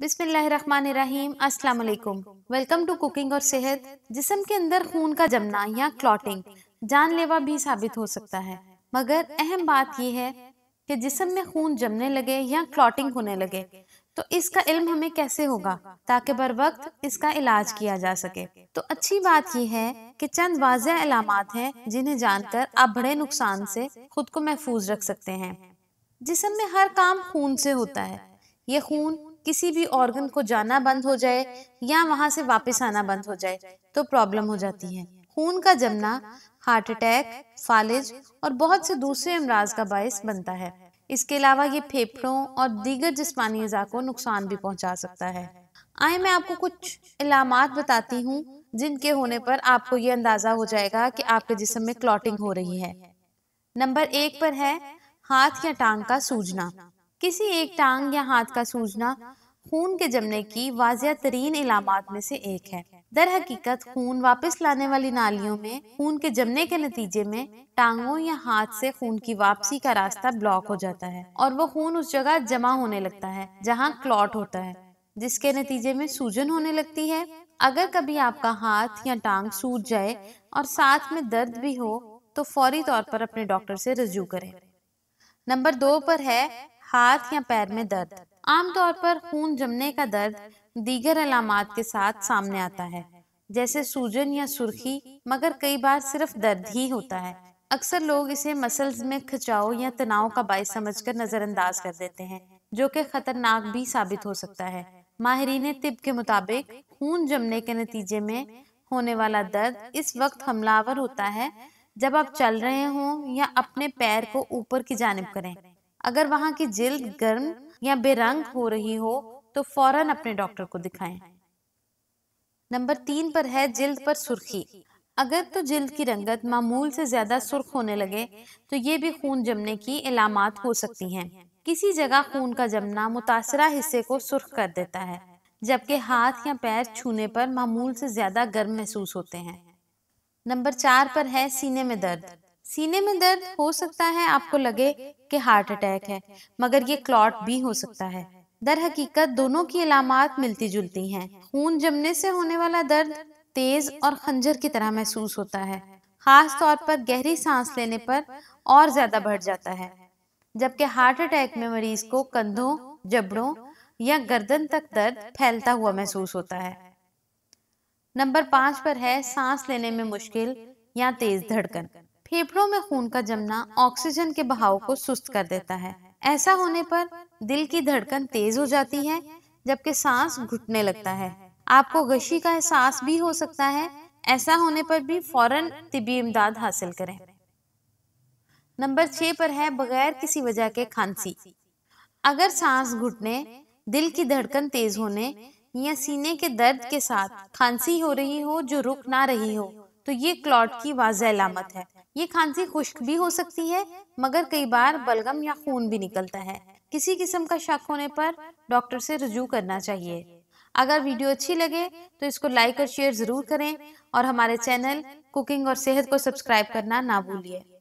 बिस्मिल्लाहिर्रहमानिर्रहीम अस्सलाम वालेकुम वेलकम टू कुकिंग और सेहत जिसम के अंदर खून का जमना या क्लॉटिंग जानलेवा भी साबित हो सकता है मगर अहम बात यह है कि जिसम में खून जमने लगे या क्लॉटिंग होने लगे तो इसका इल्म हमें कैसे होगा ताकि बर वक्त इसका इलाज किया जा सके तो अच्छी बात यह है कि चंद वाज अलामत हैं जिन्हें जानकर आप बड़े नुकसान से खुद को महफूज रख सकते हैं जिसम में हर काम खून से होता है ये खून किसी भी ऑर्गन को जाना बंद हो जाए या वहाँ से वापस आना बंद हो जाए तो प्रॉब्लम हो जाती है खून का जमना हार्ट अटैक फालिज और बहुत से दूसरे अमराज का बायस बनता है इसके अलावा ये फेफड़ों और दीगर जिसमानी अज़ा को नुकसान भी पहुंचा सकता है आए मैं आपको कुछ इलामत बताती हूँ जिनके होने पर आपको ये अंदाज़ा हो जाएगा कि आपके जिसम में क्लॉटिंग हो रही है नंबर एक पर है हाथ या टांग का सूजना किसी एक टांग या हाथ का सूजना खून के जमने की वाजिया तरीन इलामत में से एक है दर हकीकत खून वापस लाने वाली नालियों में खून के जमने के नतीजे में टांगों या हाथ से खून की वापसी का रास्ता ब्लॉक हो जाता है और वो खून उस जगह जमा होने लगता है जहाँ क्लॉट होता है जिसके नतीजे में सूजन होने लगती है अगर कभी आपका हाथ या टांग सूज जाए और साथ में दर्द भी हो तो फौरी तौर पर अपने डॉक्टर से रजू करें नंबर दो पर है हाथ या पैर में दर्द आमतौर पर खून जमने का दर्द दीगर अलामत के साथ सामने आता है जैसे सूजन या सुर्खी मगर कई बार सिर्फ दर्द ही होता है अक्सर लोग इसे मसल्स में खिंचाव या तनाव का बायस समझकर नज़रअंदाज कर देते हैं जो कि खतरनाक भी साबित हो सकता है माहरीन तिब के मुताबिक खून जमने के नतीजे में होने वाला दर्द इस वक्त हमलावर होता है जब आप चल रहे हों या अपने पैर को ऊपर की जानब करें अगर वहाँ की जल्द गर्म या बेरंग हो रही हो तो फौरन अपने डॉक्टर को दिखाएं। नंबर तीन पर है जिल्द पर सुर्खी अगर तो जिल्द की रंगत मामूल से ज्यादा सुर्ख होने लगे तो ये भी खून जमने की इलामत हो सकती हैं। किसी जगह खून का जमना मुतासरा हिस्से को सुर्ख कर देता है जबकि हाथ या पैर छूने पर मामूल से ज्यादा गर्म महसूस होते हैं नंबर चार पर है सीने में दर्द सीने में दर्द हो सकता है आपको लगे कि हार्ट अटैक है मगर ये क्लॉट भी हो सकता है दर हकीकत दोनों की अलामत मिलती जुलती हैं खून जमने से होने वाला दर्द तेज और खंजर की तरह महसूस होता है खास तौर पर गहरी सांस लेने पर और ज्यादा बढ़ जाता है जबकि हार्ट अटैक में मरीज को कंधों जबड़ों या गर्दन तक दर्द फैलता हुआ महसूस होता है नंबर पांच पर है सांस लेने में मुश्किल या तेज धड़कन फेफड़ों में खून का जमना ऑक्सीजन के बहाव को सुस्त कर देता है ऐसा होने पर दिल की धड़कन तेज हो जाती है जबकि सांस घुटने लगता है आपको गशी का एहसास भी हो सकता है ऐसा होने पर भी फौरन तिबी इमदाद हासिल करें नंबर छह पर है बगैर किसी वजह के खांसी अगर सांस घुटने दिल की धड़कन तेज होने या सीने के दर्द के साथ खांसी हो रही हो जो रुक ना रही हो तो ये क्लॉट की वाजह अलामत है ये खांसी खुश्क भी हो सकती है मगर कई बार बलगम या खून भी निकलता है किसी किस्म का शक होने पर डॉक्टर से रजू करना चाहिए अगर वीडियो अच्छी लगे तो इसको लाइक और शेयर ज़रूर करें और हमारे चैनल कुकिंग और सेहत को सब्सक्राइब करना ना भूलिए